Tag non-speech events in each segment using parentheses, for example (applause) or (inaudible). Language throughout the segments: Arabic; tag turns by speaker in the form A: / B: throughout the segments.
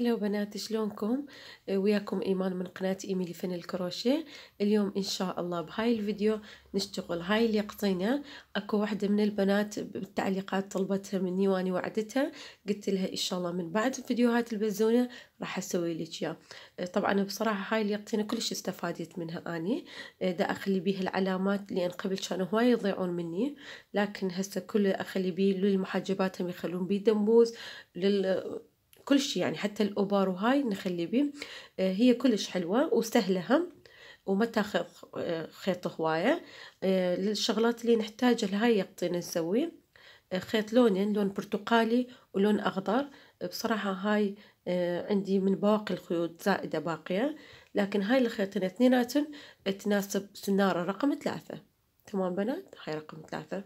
A: هلا بنات شلونكم آه، وياكم ايمان من قناه ايميلي فن الكروشيه اليوم ان شاء الله بهاي الفيديو نشتغل هاي اللي قطينا اكو واحده من البنات بالتعليقات طلبتها مني واني وعدتها قلت لها ان شاء الله من بعد فيديوهات البزونه راح اسوي لك اياه آه، طبعا بصراحه هاي اللي قطينا كلش استفادت منها اني آه، دا اخلي بيها العلامات لان قبل كانوا هواي يضيعون مني لكن هسه كله اخلي بيه للمحجبات هم يخلون بيه دموز لل كل شيء يعني حتى الأوبار وهاي نخلي بيه آه، هي كلش حلوة وسهلة هم وما تاخذ آه، خيط هواية آه، الشغلات اللي نحتاجها لهاي يقطين نسوي خيط لونين لون برتقالي ولون أخضر بصراحة هاي عندي من باقي الخيوط زائدة باقية لكن هاي الخيطين اثنيناتهم تناسب سنارة رقم ثلاثة تمام بنات هاي رقم ثلاثة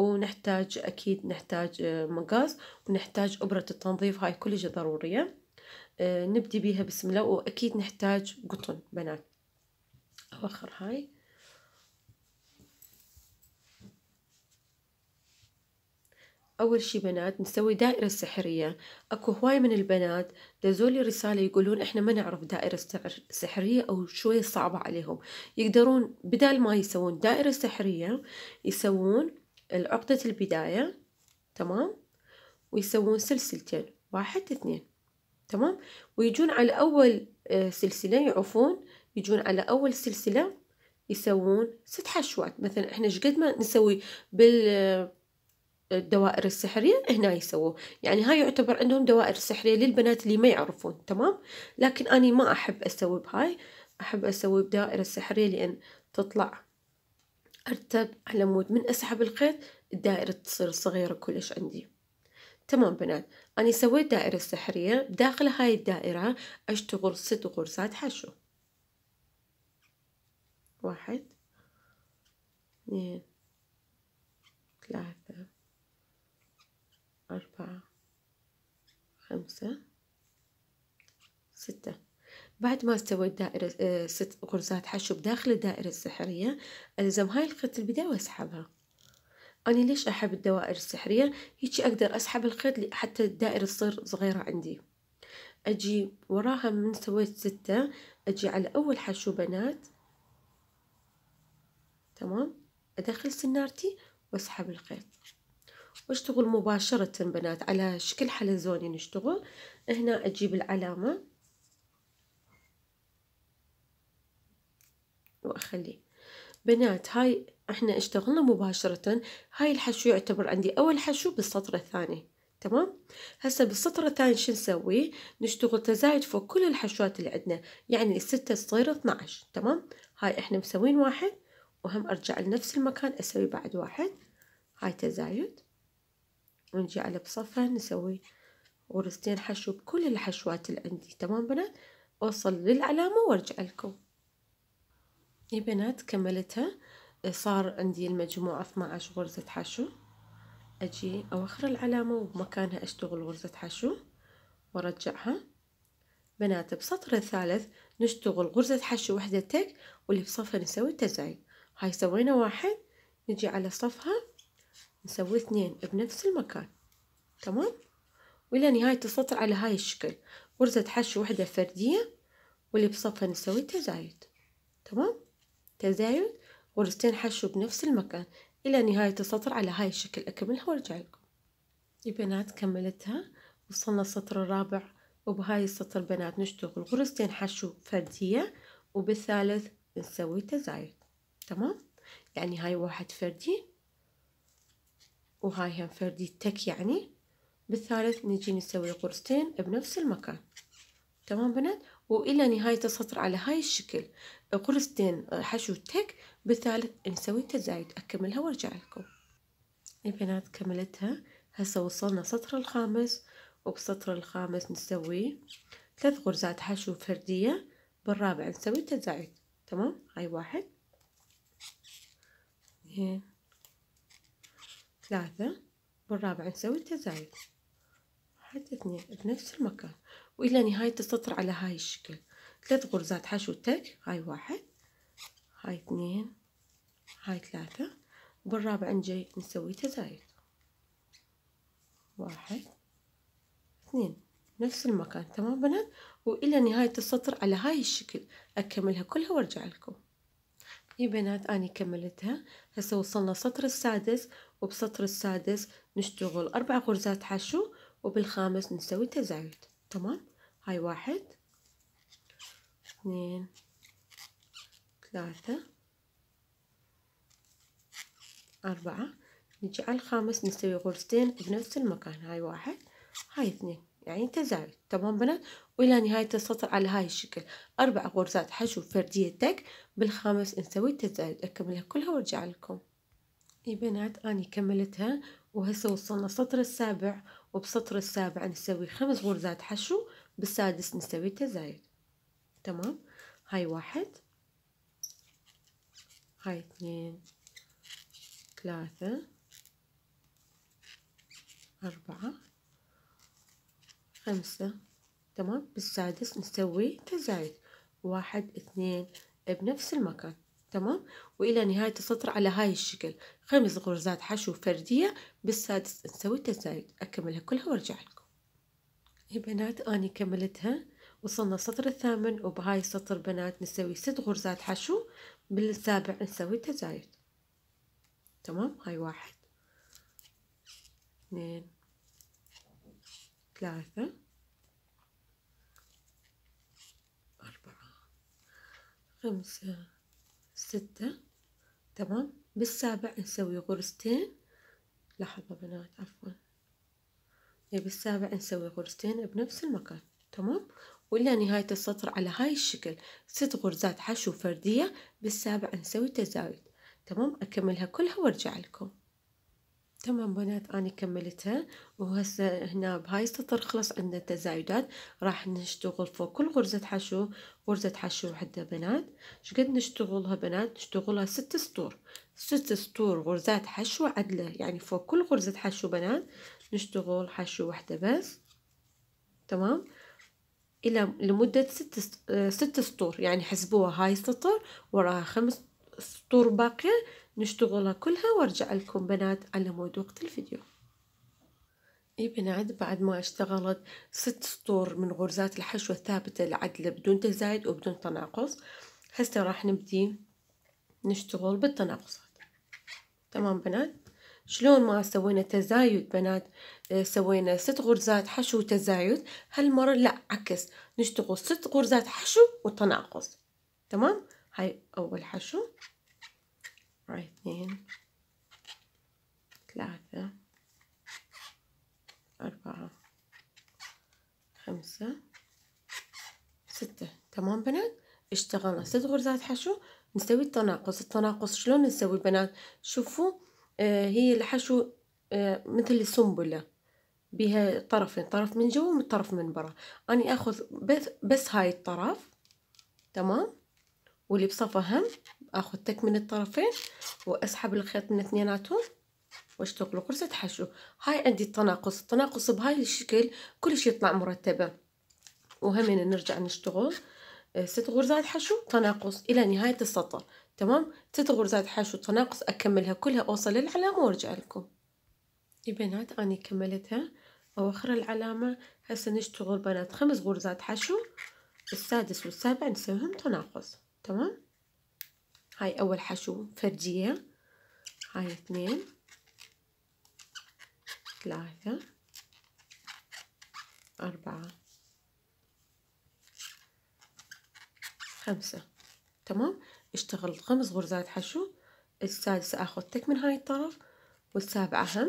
A: ونحتاج أكيد نحتاج آه، مقاس ونحتاج إبرة التنظيف هاي كلش ضرورية آه، نبدي بيها بسم الله وأكيد نحتاج قطن بنات أوخر هاي أول شي بنات نسوي دائرة سحرية أكو هواي من البنات دزولي رسالة يقولون إحنا ما نعرف دائرة سحرية أو شوية صعبة عليهم يقدرون بدال ما يسوون دائرة سحرية يسوون عقدة البداية تمام ويسوون سلسلتين واحد اثنين تمام ويجون على أول آه، سلسلة يعوفون يجون على أول سلسلة يسوون ست حشوات مثلا احنا شقد ما نسوي بال الدوائر السحرية هنا يسووا يعني هاي يعتبر عندهم دوائر سحرية للبنات اللي ما يعرفون تمام لكن أنا ما أحب أسوي بهاي أحب أسوي بدائرة سحرية لأن تطلع أرتب على مود من أسحب الخيط الدائرة تصير صغيرة كلش عندي تمام بنات أنا سويت دائرة سحرية داخل هاي الدائرة أشتغل ست غرزات حشو واحد اثنين ثلاثة أربعة خمسة ستة بعد ما سويت دائرة آه، ست غرزات حشو بداخل الدائرة السحرية ألزم هاي الخيط البداية وأسحبها أنا ليش أحب الدوائر السحرية هيجي أقدر أسحب الخيط حتى الدائرة تصير صغيرة عندي أجي وراها من سويت ستة أجي على أول حشو بنات تمام أدخل سنارتي وأسحب الخيط واشتغل مباشرة بنات على شكل حلزوني نشتغل هنا أجيب العلامة وأخليه بنات هاي احنا اشتغلنا مباشرة هاي الحشو يعتبر عندي أول حشو بالسطر الثاني تمام هسا بالسطر الثاني شو نسوي نشتغل تزايد فوق كل الحشوات اللي عندنا يعني الستة صغيرة 12 تمام هاي احنا مسوين واحد وهم ارجع لنفس المكان اسوي بعد واحد هاي تزايد ونجي على بصفة نسوي غرزتين حشو بكل الحشوات اللي عندي تمام بنات اوصل للعلامة وارجع لكم يا بنات كملتها صار عندي المجموعة 12 غرزة حشو أجي أوخر العلامة وبمكانها أشتغل غرزة حشو وأرجعها بنات بسطر الثالث نشتغل غرزة حشو وحدة تك واللي بصفها نسوي تزايد هاي سوينا واحد نجي على صفها نسوي اثنين بنفس المكان تمام وإلى نهاية السطر على هاي الشكل غرزة حشو وحدة فردية واللي بصفها نسوي تزايد تمام تزايد غرزتين حشو بنفس المكان إلى نهاية السطر على هاي الشكل أكملها وارجع لكم يا بنات كملتها وصلنا السطر الرابع وبهاي السطر بنات نشتغل غرزتين حشو فردية وبالثالث نسوي تزايد تمام يعني هاي واحد فردي وهاي هم فردي تك يعني بالثالث نجي نسوي غرزتين بنفس المكان تمام بنات وإلى نهاية السطر على هاي الشكل قرصتين آه، حشو تك بالثالث نسوي تزايد أكملها وارجع لكم البنات كملتها هسه وصلنا سطر الخامس وبسطر الخامس نسوي ثلاث غرزات حشو فردية بالرابع نسوي تزايد تمام هاي واحد اثنين ثلاثة بالرابع نسوي تزايد واحد اثنين بنفس المكان وإلى نهاية السطر على هاي الشكل ثلاث غرزات حشو تك هاي واحد هاي اثنين هاي ثلاثة وبالرابع نجي نسوي تزايد واحد اثنين نفس المكان تمام بنات والى نهاية السطر على هاي الشكل اكملها كلها وارجع لكم يا بنات اني كملتها هسه وصلنا السطر السادس وبسطر السادس نشتغل اربع غرزات حشو وبالخامس نسوي تزايد تمام هاي واحد اثنين ثلاثة أربعة نجي على الخامس نسوي غرزتين بنفس المكان هاي واحد هاي اثنين يعني تزايد تمام بنات وإلى نهاية السطر على هاي الشكل أربع غرزات حشو فردية تك بالخامس نسوي تزايد أكملها كلها وارجع لكم يا بنات أني كملتها وهسه وصلنا السطر السابع وبسطر السابع نسوي خمس غرزات حشو بالسادس نسوي تزايد تمام هاي واحد هاي اثنين ثلاثة أربعة خمسة تمام بالسادس نسوي تزايد واحد اثنين بنفس المكان تمام وإلى نهاية السطر على هاي الشكل خمس غرزات حشو فردية بالسادس نسوي تزايد أكملها كلها وارجع لكم يا إيه بنات أني كملتها وصلنا السطر الثامن وبهاي السطر بنات نسوي ست غرزات حشو بالسابع نسوي تزايد تمام هاي واحد اثنين ثلاثة أربعة خمسة ستة تمام بالسابع نسوي غرزتين لحظة بنات عفوا إيه، بالسابع نسوي غرزتين بنفس المكان تمام وإلى نهاية السطر على هاي الشكل ست غرزات حشو فردية بالسابع نسوي تزايد تمام أكملها كلها وارجع لكم تمام بنات أنا كملتها وهسه هنا بهاي السطر خلص عندنا تزايدات راح نشتغل فوق كل غرزة حشو غرزة حشو وحدة بنات شقد نشتغلها بنات نشتغلها ست سطور ست سطور غرزات حشو عدلة يعني فوق كل غرزة حشو بنات نشتغل حشو وحدة بس تمام إلى لمدة ست آه، ست سطور يعني حسبوها هاي سطر وراها خمس سطور باقية نشتغلها كلها وارجع لكم بنات على مود وقت الفيديو اي بنات بعد ما اشتغلت ست سطور من غرزات الحشوة الثابتة العدلة بدون تزايد وبدون تناقص هسه راح نبدي نشتغل بالتناقصات تمام بنات شلون ما سوينا تزايد بنات آه، سوينا ست غرزات حشو وتزايد هالمرة لا عكس نشتغل ست غرزات حشو وتناقص تمام هاي أول حشو هاي اثنين ثلاثة أربعة خمسة ستة تمام بنات اشتغلنا ست غرزات حشو نسوي التناقص التناقص شلون نسوي بنات شوفوا آه، هي الحشو آه، مثل السنبلة بها طرفين طرف من جوا وطرف من برا أني أخذ بس, بس هاي الطرف تمام واللي بصفى هم أخذ تك من الطرفين وأسحب الخيط من اثنيناتهم واشتغل قرصة حشو هاي عندي التناقص التناقص بهاي الشكل كل شيء يطلع مرتبة وهمين نرجع نشتغل آه، ست غرزات حشو تناقص إلى نهاية السطر تمام ست غرزات حشو تناقص أكملها كلها أوصل للعلامة وأرجع لكم يا بنات أني كملتها أواخر العلامة هسه نشتغل بنات خمس غرزات حشو السادس والسابع نسويهم تناقص تمام هاي أول حشو فرجية هاي اثنين ثلاثة أربعة خمسة تمام اشتغل خمس غرزات حشو السادسة اخذ تك من هاي الطرف والسابعة هم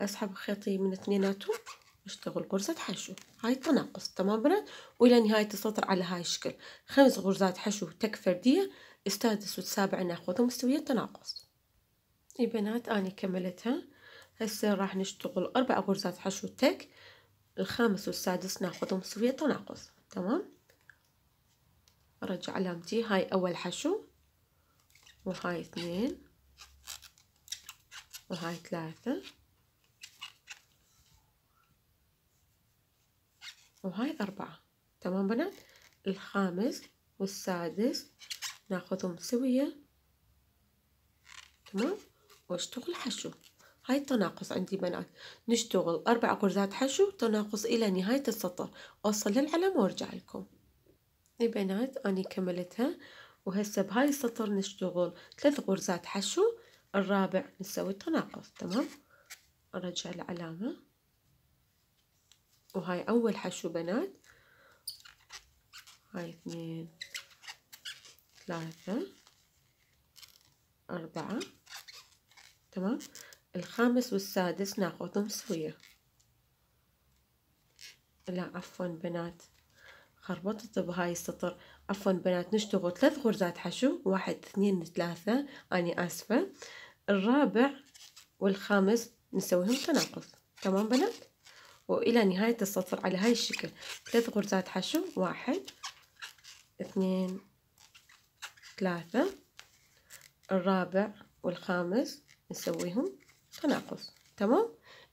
A: اسحب خيطي من اثنيناتهم اشتغل غرزة حشو هاي التناقص تمام بنات والى نهاية السطر على هاي الشكل خمس غرزات حشو تك فردية السادس والسابع ناخذهم مستوية تناقص يا بنات اني كملتها هسه راح نشتغل اربع غرزات حشو تك الخامس والسادس ناخذهم مستوية تناقص تمام ارجع علامتي هاي أول حشو وهاي اثنين وهاي ثلاثة وهاي أربعة تمام بنات الخامس والسادس ناخذهم سوية تمام واشتغل حشو هاي التناقص عندي بنات نشتغل أربع غرزات حشو تناقص إلى نهاية السطر أوصل للعلم وارجع لكم البنات بنات أني كملتها وهسه بهاي السطر نشتغل ثلاث غرزات حشو الرابع نسوي تناقص تمام نرجع العلامة وهاي أول حشو بنات هاي اثنين ثلاثة أربعة تمام الخامس والسادس ناخذهم سوية لا عفوا بنات خربطت بهاي السطر عفوا بنات نشتغل ثلاث غرزات حشو واحد اثنين ثلاثة أني آسفة الرابع والخامس نسويهم تناقص تمام بنات وإلى نهاية السطر على هاي الشكل ثلاث غرزات حشو واحد اثنين ثلاثة الرابع والخامس نسويهم تناقص تمام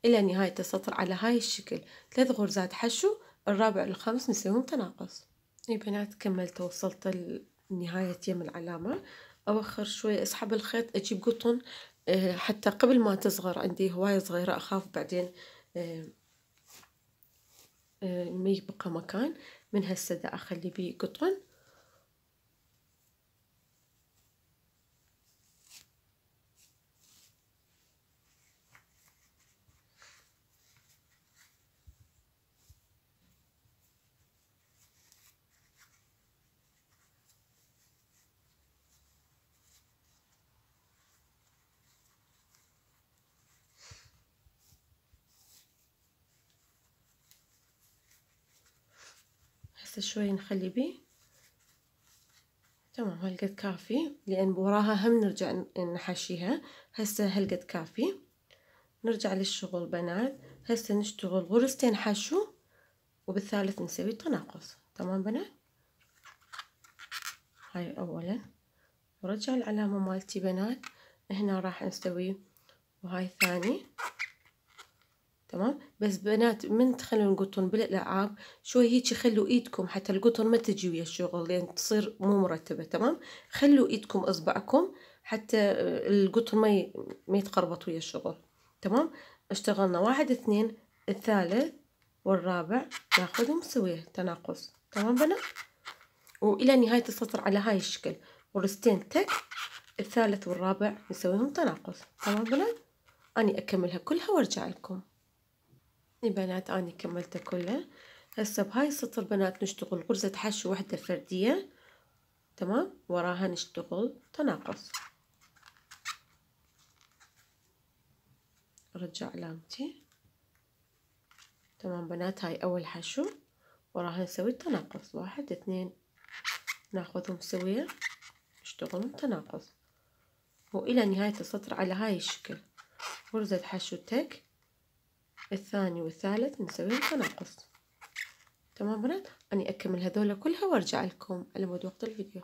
A: إلى نهاية السطر على هاي الشكل ثلاث غرزات حشو الرابع والخامس نسويهم تناقص يا بنات كملت وصلت لنهاية يم العلامة أوخر شوي أسحب الخيط أجيب قطن حتى قبل ما تصغر عندي هواية صغيرة أخاف بعدين ما يبقى مكان من هسه دا أخلي بيه قطن شوي نخلي بيه تمام هالقد كافي لأن وراها هم نرجع نحشيها هسه هالقد كافي نرجع للشغل بنات هسه نشتغل غرزتين حشو وبالثالث نسوي تناقص تمام بنات هاي أولا ورجع العلامة مالتي بنات هنا راح نسوي وهاي ثاني تمام بس بنات من تخلون القطن بالالعاب شوي هيك خلوا ايدكم حتى القطن ما تجي ويا الشغل لان يعني تصير مو مرتبه تمام خلوا ايدكم اصبعكم حتى آه، القطن ما ما يتقربط ويا الشغل تمام اشتغلنا واحد اثنين الثالث والرابع ناخذهم نسويه تناقص تمام بنات والى نهايه السطر على هاي الشكل ورستين تك الثالث والرابع نسويهم تناقص تمام بنات اني اكملها كلها وارجع لكم البنات أني كملته كله هسه بهاي السطر بنات نشتغل غرزة حشو وحدة فردية تمام وراها نشتغل تناقص رجع علامتي تمام بنات هاي أول حشو وراها نسوي التناقص واحد اثنين ناخذهم سوية نشتغلهم تناقص وإلى نهاية السطر على هاي الشكل غرزة حشو تك الثاني والثالث نسويهم تناقص تمام بنات أني أكمل هذول كلها وأرجع لكم على مود وقت الفيديو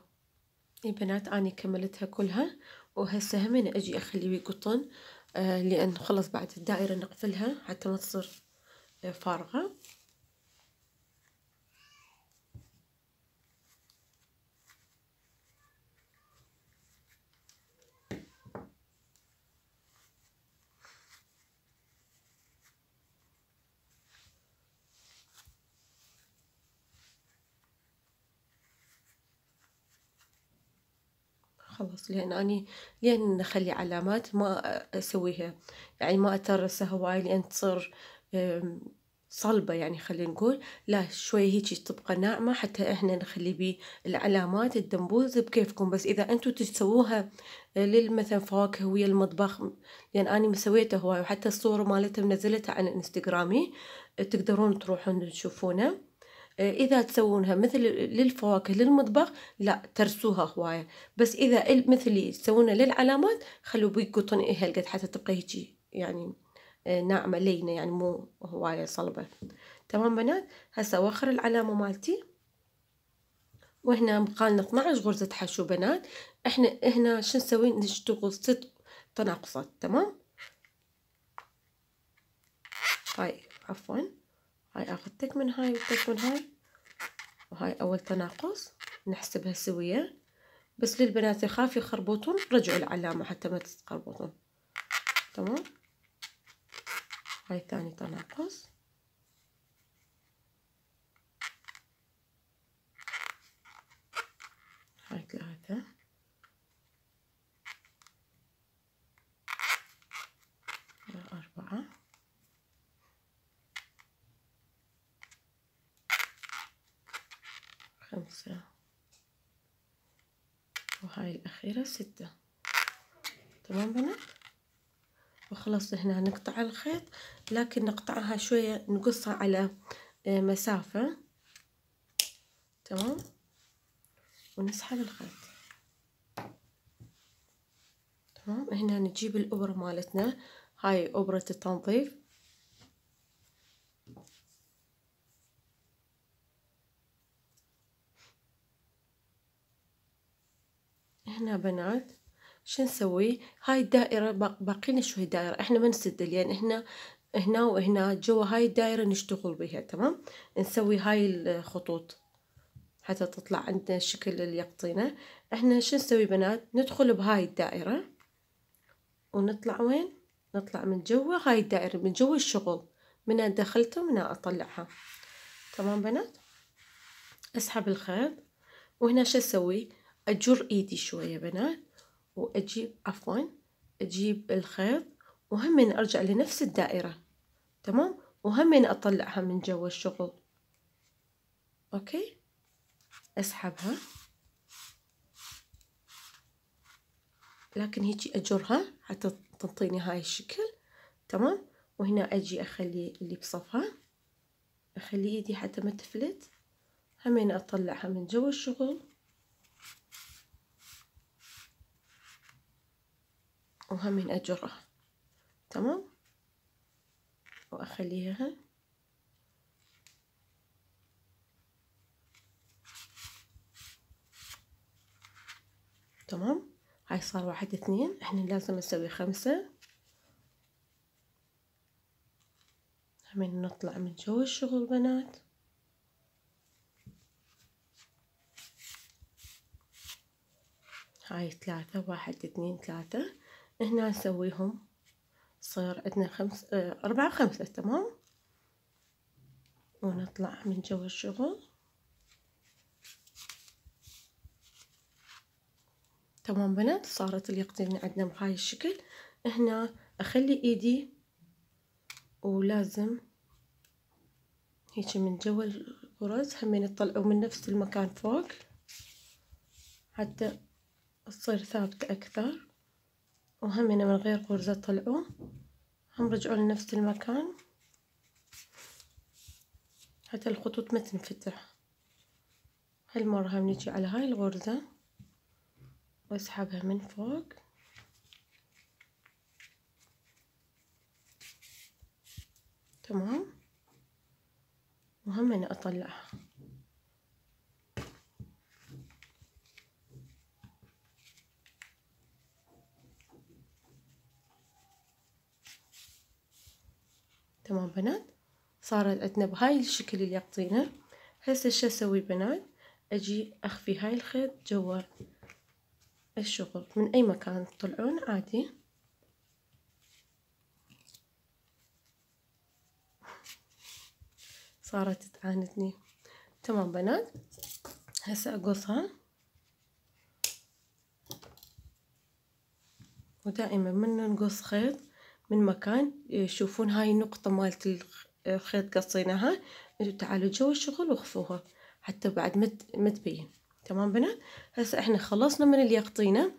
A: اي بنات أني كملتها كلها وهسه همين أجي أخليه يقطن آه لأن خلص بعد الدائرة نقفلها حتى ما تصير آه فارغة خلاص لأن أني لأن أخلي علامات ما أسويها يعني ما أترسها هواي لأن تصير صلبة يعني خلينا نقول لا شوي هيجي تبقى ناعمة حتى احنا نخلي بيه العلامات الدمبوز بكيفكم بس اذا انتم تسووها آه، للمثل فواكه ويا المطبخ لان اني مسويته هواي وحتى الصورة مالته منزلتها على انستغرامي آه، تقدرون تروحون تشوفونه اذا تسوونها مثل للفواكه للمطبخ لا ترسوها هوايه بس اذا مثلي تسوونها للعلامات خلوا بيك قطن هلقد حتى تبقى هيجي يعني آه، ناعمه لينه يعني مو هوايه صلبه تمام بنات هسه وخر العلامه مالتي وهنا بقالنا 12 غرزه حشو بنات احنا هنا شو نسوي نشتغل ست تناقصات تمام طيب عفوا هاي أخذتك من هاي وتك من هاي وهاي أول تناقص نحسبها سوية بس للبنات يخاف يخربطون رجعوا العلامة حتى ما تتخربطون تمام هاي ثاني تناقص هاي ثلاثة هاي الأخيرة ستة تمام بنات وخلاص هنا نقطع الخيط لكن نقطعها شوية نقصها على آه، مسافة تمام ونسحب الخيط تمام هنا نجيب الإبرة مالتنا هاي إبرة التنظيف بنات شو نسوي هاي الدائرة باقينا شوي دائرة احنا ما نسدل يعني احنا هنا وهنا جوا هاي الدائرة نشتغل بها تمام نسوي هاي الخطوط حتى تطلع عندنا الشكل اللي يقطينا احنا شو نسوي بنات ندخل بهاي الدائرة ونطلع وين نطلع من جوا هاي الدائرة من جوا الشغل من دخلته من اطلعها تمام بنات اسحب الخيط وهنا شو اسوي اجر ايدي شوية بنات واجيب عفوا اجيب الخيط وهمين ارجع لنفس الدائرة تمام وهمين اطلعها من جوا الشغل اوكي اسحبها لكن هيجي اجرها حتى تنطيني هاي الشكل تمام وهنا اجي اخلي اللي بصفها اخلي ايدي حتى ما تفلت همين اطلعها من جوا الشغل وهمين أجرها تمام وأخليها تمام هاي صار واحد اثنين احنا لازم نسوي خمسة همين نطلع من جو الشغل بنات هاي ثلاثة واحد اثنين ثلاثة هنا نسويهم صار عندنا خمس آه، أربعة خمسة تمام ونطلع من جو الشغل تمام بنات صارت اليقطين عندنا بهاي الشكل هنا أخلي إيدي ولازم هيك من جوا الغرز همين تطلعوا من نفس المكان فوق حتى تصير ثابتة أكثر هنا من غير غرزة طلعوا هم رجعوا لنفس المكان حتى الخطوط ما تنفتح هالمرة هم نجي على هاي الغرزة واسحبها من فوق تمام وهم انا اطلعها تمام بنات صارت عندنا بهاي الشكل اللي يعطينا هسه شو اسوي بنات اجي اخفي هاي الخيط جوا الشغل من اي مكان تطلعون عادي صارت تعاندني تمام بنات هسه اقصها ودائما من نقص خيط من مكان آه، يشوفون هاي النقطة مالت الخيط قصيناها تعالوا جو الشغل وخفوها حتى بعد ما تبين تمام بنات هسه احنا خلصنا من اليقطينة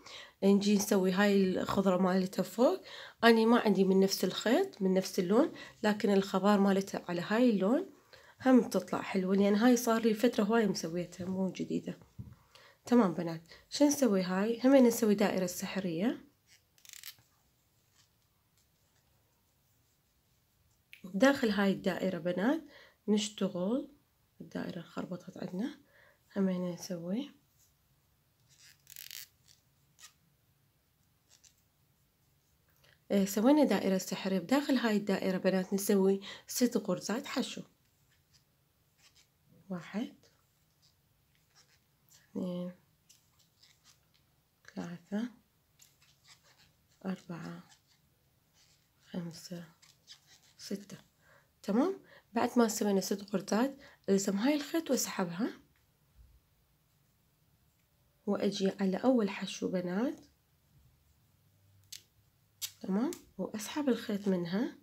A: نجي نسوي هاي الخضرة مالتها فوق أنا ما عندي من نفس الخيط من نفس اللون لكن الخضار مالتها على هاي اللون هم تطلع حلوة لأن هاي صار لي فترة هواي مسويتها مو جديدة تمام بنات شو نسوي هاي هم نسوي دائرة سحرية داخل هاي الدائرة بنات نشتغل الدائرة خربطت عندنا همين نسوي إيه، سوينا دائرة سحرية بداخل هاي الدائرة بنات نسوي ست غرزات حشو واحد اثنين ثلاثة أربعة خمسة ستة تمام بعد ما سوينا ست غرزات ألزم هاي الخيط وأسحبها وأجي على أول حشو بنات تمام وأسحب الخيط منها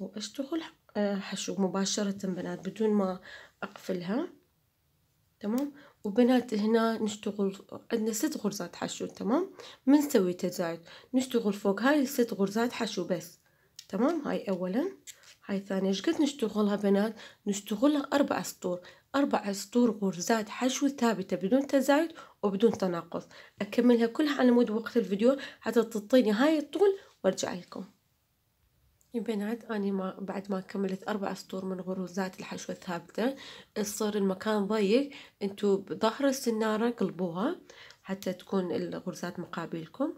A: وأشتغل آه، حشو مباشرة بنات بدون ما أقفلها تمام وبنات هنا نشتغل عندنا ست غرزات حشو تمام منسوي تزايد نشتغل فوق هاي الست غرزات حشو بس تمام هاي اولا هاي ثانية شقد نشتغلها بنات نشتغلها أربع سطور أربع سطور غرزات حشو ثابتة بدون تزايد وبدون تناقص أكملها كلها على مود وقت الفيديو حتى تعطيني هاي الطول وارجع لكم يا بنات أنا ما بعد ما كملت أربع سطور من غرزات الحشوة الثابتة تصير المكان ضيق انتو بظهر السنارة قلبوها حتى تكون الغرزات مقابلكم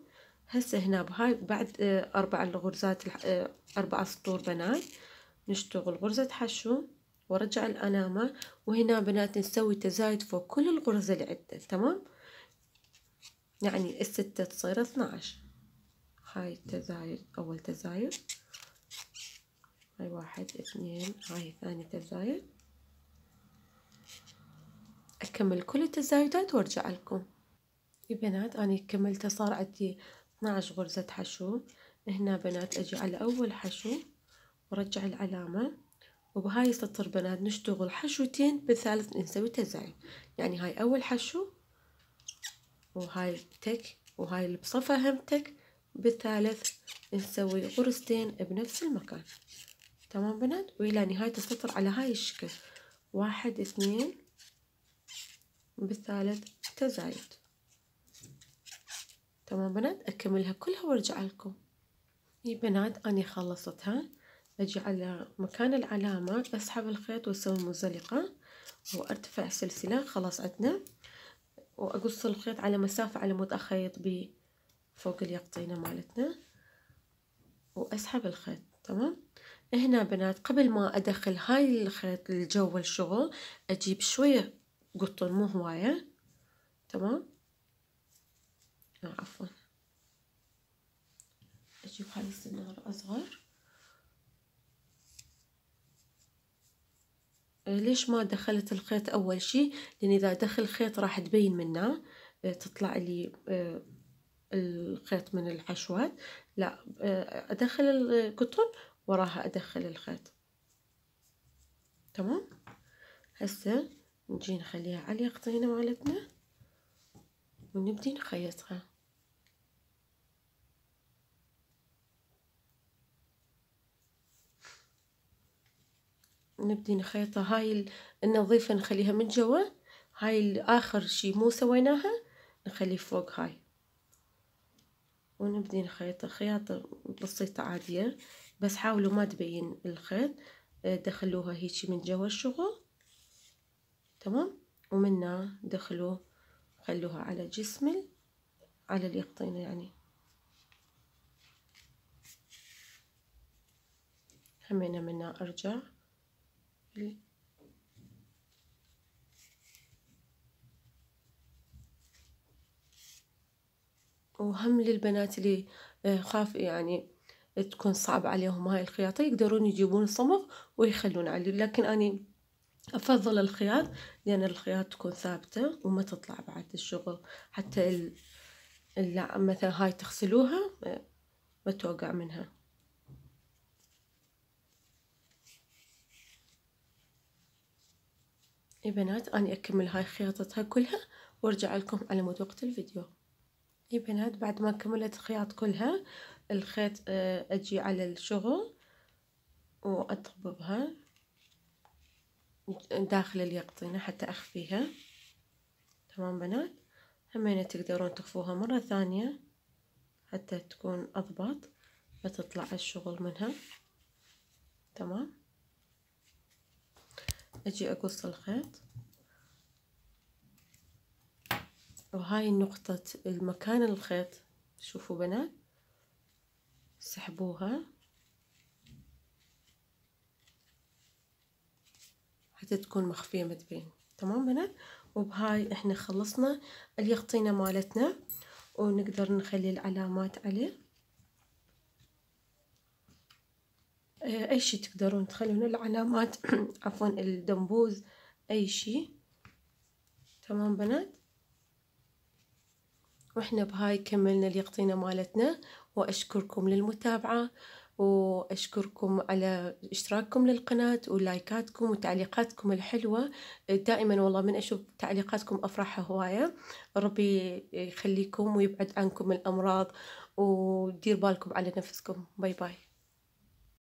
A: هسه هنا بهاي بعد آه، أربع الغرزات آه، أربع سطور بناي نشتغل غرزة حشو وارجع الأنامة وهنا بنات نسوي تزايد فوق كل الغرزة اللي عندنا تمام يعني الستة تصير اثناعش هاي التزايد أول تزايد هاي واحد اثنين هاي ثاني تزايد أكمل كل التزايدات وارجع لكم بنات أنا كملت صار عندي 12 غرزة حشو هنا بنات اجي على اول حشو ورجع العلامة وبهاي السطر بنات نشتغل حشوتين بالثالث نسوي تزايد يعني هاي اول حشو وهاي تك وهاي اللي بصفة هم تك بالثالث نسوي غرزتين بنفس المكان تمام بنات والى نهاية السطر على هاي الشكل واحد اثنين بالثالث تزايد تمام بنات أكملها كلها وارجع لكم يا بنات أني خلصتها أجي على مكان العلامة أسحب الخيط وأسوي منزلقة وأرتفع سلسلة خلاص عندنا وأقص الخيط على مسافة على مود أخيط بيه فوق اليقطينة مالتنا وأسحب الخيط تمام هنا بنات قبل ما أدخل هاي الخيط للجو الشغل أجيب شوية قطن مو هواية تمام لا عفوا اجيب هاي النار اصغر آه، ليش ما دخلت الخيط اول شي لان اذا دخل خيط راح تبين منه آه، تطلع لي آه، الخيط من الحشوات لا ادخل القطن وراها ادخل الخيط تمام هسه نجي نخليها على اليقطينه مالتنا ونبدي نخيطها نبدي نخيطها هاي النظيفة نخليها من جوا هاي الآخر شي مو سويناها نخليه فوق هاي ونبدي نخيطه خياطة بسيطة عادية بس حاولوا ما تبين الخيط آه، دخلوها هيجي من جوا الشغل تمام ومنها دخلوا خلوها على جسم على اليقطين يعني همينا منها أرجع لي وهم للبنات اللي آه، خاف يعني تكون صعب عليهم هاي الخياطة يقدرون يجيبون صمغ ويخلون عليه لكن أني أفضل الخياط لأن الخياط تكون ثابتة وما تطلع بعد الشغل حتى ال... مثلا هاي تغسلوها آه، ما توقع منها يا إيه بنات أنا أكمل هاي خياطتها كلها وارجع لكم على مود وقت الفيديو يا إيه بنات بعد ما كملت الخياط كلها الخيط آه، أجي على الشغل وأطببها داخل اليقطينة حتى أخفيها تمام بنات همينة تقدرون تخفوها مرة ثانية حتى تكون أضبط فتطلع الشغل منها تمام اجي اقص الخيط وهاي نقطة المكان الخيط شوفوا بنات سحبوها حتى تكون مخفية ما تبين تمام بنات وبهاي احنا خلصنا اليقطينة مالتنا ونقدر نخلي العلامات عليه أي شي تقدرون تخلون العلامات (clears throat) عفوا الدمبوز أي شي تمام بنات واحنا بهاي كملنا اليقطينة مالتنا وأشكركم للمتابعة وأشكركم على اشتراككم للقناة ولايكاتكم وتعليقاتكم الحلوة دائما والله من أشوف تعليقاتكم أفرح هواية ربي يخليكم ويبعد عنكم الأمراض ودير بالكم على نفسكم باي باي